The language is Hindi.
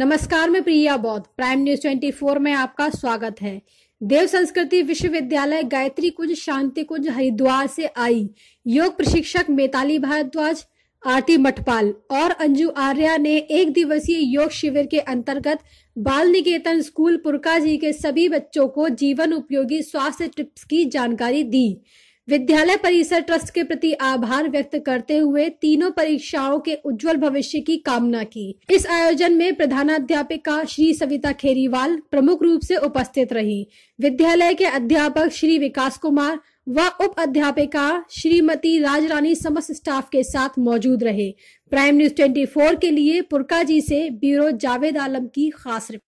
नमस्कार मैं प्रिया बौद्ध प्राइम न्यूज 24 में आपका स्वागत है देव संस्कृति विश्वविद्यालय गायत्री कुंज शांति कुंज हरिद्वार से आई योग प्रशिक्षक मेताली भारद्वाज आरती मठपाल और अंजू आर्या ने एक दिवसीय योग शिविर के अंतर्गत बाल निकेतन स्कूल पुरका जी के सभी बच्चों को जीवन उपयोगी स्वास्थ्य टिप्स की जानकारी दी विद्यालय परिसर ट्रस्ट के प्रति आभार व्यक्त करते हुए तीनों परीक्षाओं के उज्जवल भविष्य की कामना की इस आयोजन में प्रधानाध्यापिका श्री सविता खेरीवाल प्रमुख रूप से उपस्थित रही विद्यालय के अध्यापक श्री विकास कुमार व उप अध्यापिका श्रीमती राजरानी समस्त स्टाफ के साथ मौजूद रहे प्राइम न्यूज 24 के लिए पुरका जी से ब्यूरो जावेद आलम की खास रिपोर्ट